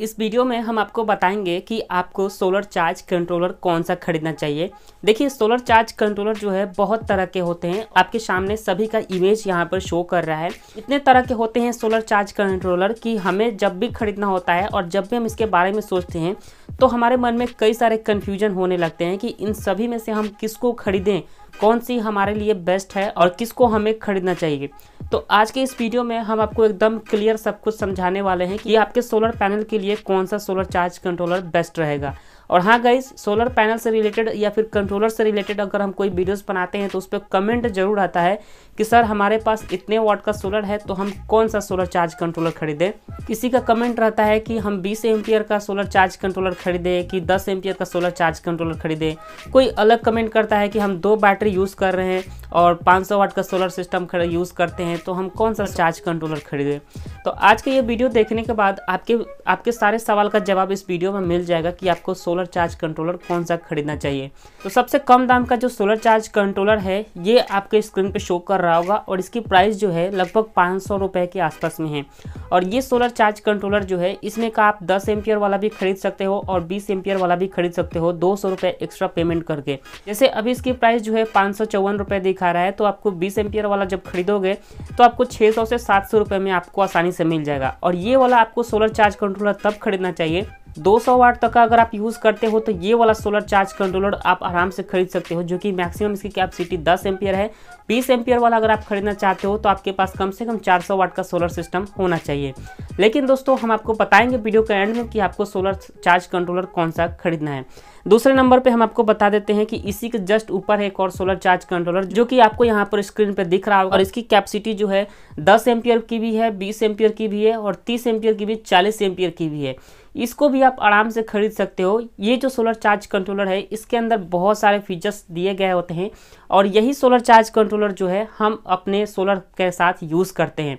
इस वीडियो में हम आपको बताएंगे कि आपको सोलर चार्ज कंट्रोलर कौन सा खरीदना चाहिए देखिए सोलर चार्ज कंट्रोलर जो है बहुत तरह के होते हैं आपके सामने सभी का इमेज यहाँ पर शो कर रहा है इतने तरह के होते हैं सोलर चार्ज कंट्रोलर कि हमें जब भी खरीदना होता है और जब भी हम इसके बारे में सोचते हैं तो हमारे मन में कई सारे कन्फ्यूजन होने लगते हैं कि इन सभी में से हम किसको खरीदें कौन सी हमारे लिए बेस्ट है और किसको हमें खरीदना चाहिए तो आज के इस वीडियो में हम आपको एकदम क्लियर सब कुछ समझाने वाले हैं कि आपके सोलर पैनल के लिए कौन सा सोलर चार्ज कंट्रोलर बेस्ट रहेगा और हाँ गाइज सोलर पैनल से रिलेटेड या फिर कंट्रोलर से रिलेटेड अगर हम कोई वीडियोस बनाते हैं तो उस पर कमेंट जरूर आता है कि सर हमारे पास इतने वाट का सोलर है तो हम कौन सा सोलर चार्ज कंट्रोलर खरीदें किसी का कमेंट रहता है कि हम बीस एम्पियर का सोलर चार्ज कंट्रोलर खरीदें कि दस एम्पियर का सोलर चार्ज कंट्रोलर खरीदें कोई अलग कमेंट करता है कि हम दो बैटरी यूज़ कर रहे हैं और 500 वाट का सोलर सिस्टम यूज़ करते हैं तो हम कौन सा चार्ज कंट्रोलर खरीदें तो आज का ये वीडियो देखने के बाद आपके आपके सारे सवाल का जवाब इस वीडियो में मिल जाएगा कि आपको सोलर सोलर चार्ज कंट्रोलर कौन सा खरीदना चाहिए तो सबसे कम दाम का जो सोलर चार्ज कंट्रोलर है ये आपके स्क्रीन पे शो कर रहा होगा और इसकी प्राइस जो है लगभग पाँच सौ रुपये के आसपास में है और ये सोलर चार्ज कंट्रोलर जो है इसमें का आप दस एम्पियर वाला भी खरीद सकते हो और बीस एम्पियर वाला भी खरीद सकते हो दो सौ रुपये एक्स्ट्रा पेमेंट करके जैसे अभी इसकी प्राइस जो है पाँच सौ चौवन रुपये दिखा रहा है तो आपको बीस एम्पियर वाला जब खरीदोगे तो आपको छः सौ से सात सौ रुपये में आपको आसानी से मिल जाएगा और ये वाला आपको सोलर चार्ज कंट्रोलर तब खरीदना चाहिए 200 वाट तक का अगर आप यूज़ करते हो तो ये वाला सोलर चार्ज कंट्रोलर आप आराम से खरीद सकते हो जो कि मैक्सिमम इसकी कैपेसिटी 10 एम्पियर है 20 एम्पियर वाला अगर आप खरीदना चाहते हो तो आपके पास कम से कम 400 वाट का सोलर सिस्टम होना चाहिए लेकिन दोस्तों हम आपको बताएंगे वीडियो के एंड में कि आपको सोलर चार्ज कंट्रोलर कौन सा खरीदना है दूसरे नंबर पे हम आपको बता देते हैं कि इसी के जस्ट ऊपर है एक और सोलर चार्ज कंट्रोलर जो कि आपको यहाँ पर स्क्रीन पर दिख रहा होगा और इसकी कैपेसिटी जो है दस एम्पियर की भी है बीस एम्पियर की भी है और तीस एम्पियर की भी चालीस एम्पियर की भी है इसको भी आप आराम से खरीद सकते हो ये जो सोलर चार्ज कंट्रोलर है इसके अंदर बहुत सारे फीचर्स दिए गए होते हैं और यही सोलर चार्ज कंट्रोलर जो है हम अपने सोलर के साथ यूज़ करते हैं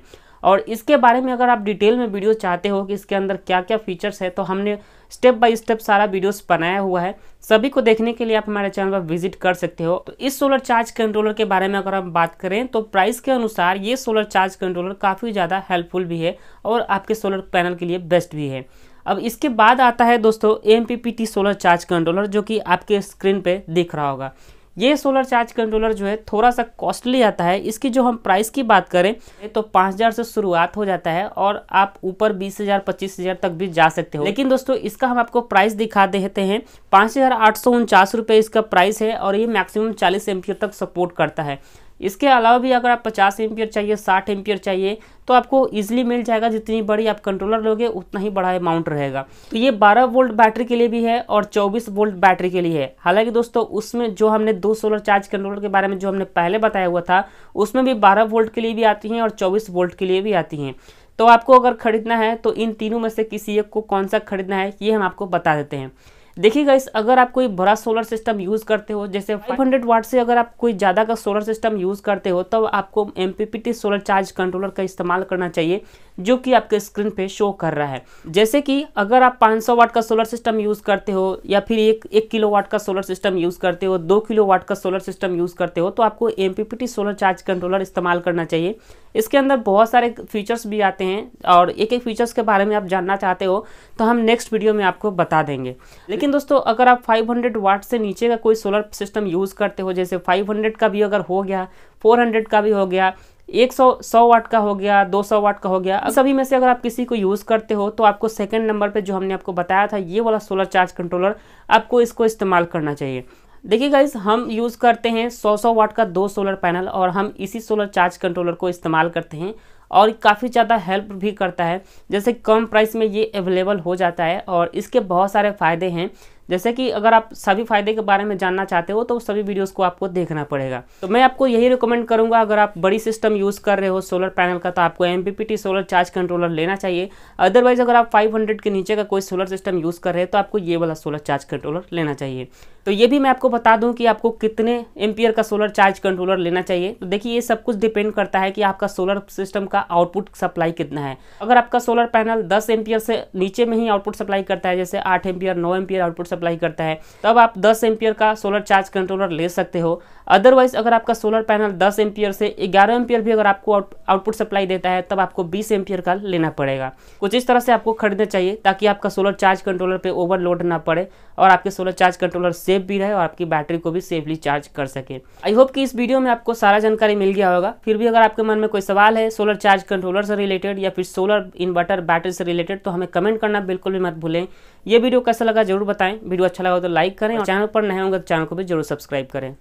और इसके बारे में अगर आप डिटेल में वीडियो चाहते हो कि इसके अंदर क्या क्या फीचर्स है तो हमने स्टेप बाय स्टेप सारा वीडियोस बनाया हुआ है सभी को देखने के लिए आप हमारे चैनल पर विजिट कर सकते हो तो इस सोलर चार्ज कंट्रोलर के बारे में अगर हम बात करें तो प्राइस के अनुसार ये सोलर चार्ज कंट्रोलर काफ़ी ज़्यादा हेल्पफुल भी है और आपके सोलर पैनल के लिए बेस्ट भी है अब इसके बाद आता है दोस्तों एम सोलर चार्ज कंट्रोलर जो कि आपके स्क्रीन पे दिख रहा होगा ये सोलर चार्ज कंट्रोलर जो है थोड़ा सा कॉस्टली आता है इसकी जो हम प्राइस की बात करें तो पाँच हज़ार से शुरुआत हो जाता है और आप ऊपर बीस हज़ार पच्चीस हज़ार तक भी जा सकते हो लेकिन दोस्तों इसका हम आपको प्राइस दिखा देते हैं पाँच हज़ार आठ सौ उनचास रुपये इसका प्राइस है और ये मैक्सिमम चालीस एम तक सपोर्ट करता है इसके अलावा भी अगर आप पचास एम्पियर चाहिए साठ एम्पियर चाहिए तो आपको ईजिली मिल जाएगा जितनी बड़ी आप कंट्रोलर लोगे उतना ही बड़ा अमाउंट रहेगा तो ये 12 वोल्ट बैटरी के लिए भी है और 24 वोल्ट बैटरी के लिए है हालांकि दोस्तों उसमें जो हमने दो सोलर चार्ज कंट्रोलर के बारे में जो हमने पहले बताया हुआ था उसमें भी बारह वोल्ट के लिए भी आती हैं और चौबीस वोल्ट के लिए भी आती हैं तो आपको अगर खरीदना है तो इन तीनों में से किसी एक को कौन सा खरीदना है ये हम आपको बता देते हैं देखिए गाइस अगर आप कोई बड़ा सोलर सिस्टम यूज़ करते हो जैसे 500 वाट से अगर आप कोई ज़्यादा का सोलर सिस्टम यूज़ करते हो तब तो आपको एम सोलर चार्ज कंट्रोलर का इस्तेमाल करना चाहिए जो कि आपके स्क्रीन पे शो कर रहा है जैसे कि अगर आप 500 वाट का सोलर सिस्टम यूज़ करते हो या फिर एक एक किलो वाट का सोलर सिस्टम यूज़ करते हो दो किलो वाट का सोलर सिस्टम यूज़ करते हो तो आपको एम सोलर चार्ज कंट्रोलर इस्तेमाल करना चाहिए इसके अंदर बहुत सारे फीचर्स भी आते हैं और एक एक फीचर्स के बारे में आप जानना चाहते हो तो हम नेक्स्ट वीडियो में आपको बता देंगे लेकिन दोस्तों अगर आप 500 वाट से नीचे का कोई सोलर सिस्टम यूज़ करते हो जैसे 500 का भी अगर हो गया 400 का भी हो गया एक सौ सौ वाट का हो गया दो सौ वाट का हो गया सभी में से अगर आप किसी को यूज़ करते हो तो आपको सेकेंड नंबर पे जो हमने आपको बताया था ये वाला सोलर चार्ज कंट्रोलर आपको इसको इस्तेमाल करना चाहिए देखिए गाइज हम यूज़ करते हैं सौ सौ वाट का दो सोलर पैनल और हम इसी सोलर चार्ज कंट्रोलर को इस्तेमाल करते हैं और काफ़ी ज़्यादा हेल्प भी करता है जैसे कम प्राइस में ये अवेलेबल हो जाता है और इसके बहुत सारे फ़ायदे हैं जैसे कि अगर आप सभी फ़ायदे के बारे में जानना चाहते हो तो सभी वीडियोस को आपको देखना पड़ेगा तो मैं आपको यही रिकमेंड करूंगा अगर आप बड़ी सिस्टम यूज़ कर रहे हो सोलर पैनल का तो आपको एम सोलर चार्ज कंट्रोलर लेना चाहिए अदरवाइज़ अगर आप फाइव के नीचे का कोई सोलर सिस्टम यूज़ कर रहे हो तो आपको ये वाला सोलर चार्ज कंट्रोलर लेना चाहिए तो ये भी मैं आपको बता दूं कि आपको कितने एम्पियर का सोलर चार्ज कंट्रोलर लेना चाहिए तो देखिए ये सब कुछ डिपेंड करता है कि आपका सोलर सिस्टम का आउटपुट सप्लाई कितना है अगर आपका सोलर पैनल 10 एम्पियर से नीचे में ही आउटपुट सप्लाई करता है जैसे 8 एम्पियर 9 एम्पियर आउटपुट सप्लाई करता है तब तो आप दस एम्पियर का सोलर चार्ज कंट्रोलर ले सकते हो अदरवाइज अगर आपका सोलर पैनल दस एम्पियर से ग्यारह एम्पियर भी अगर आपको आउटपुट सप्लाई देता है तब आपको बीस एम्पियर का लेना पड़ेगा कुछ इस तरह से आपको खरीदना चाहिए ताकि आपका सोलर चार्ज कंट्रोलर पर ओवरलोड ना पड़े और आपके सोलर चार्ज कंट्रोलर सेफ भी रहे और आपकी बैटरी को भी सेफली चार्ज कर सके आई होप कि इस वीडियो में आपको सारा जानकारी मिल गया होगा फिर भी अगर आपके मन में कोई सवाल है सोलर चार्ज कंट्रोलर से रिलेटेड या फिर सोलर इन्वर्टर बैटरी से रिलेटेड तो हमें कमेंट करना बिल्कुल भी मत भूलें ये वीडियो कैसा लगा जरूर बताएं वीडियो अच्छा लगा तो लाइक करें और चैनल पर नए होंगे तो चैनल को भी जरूर सब्सक्राइब करें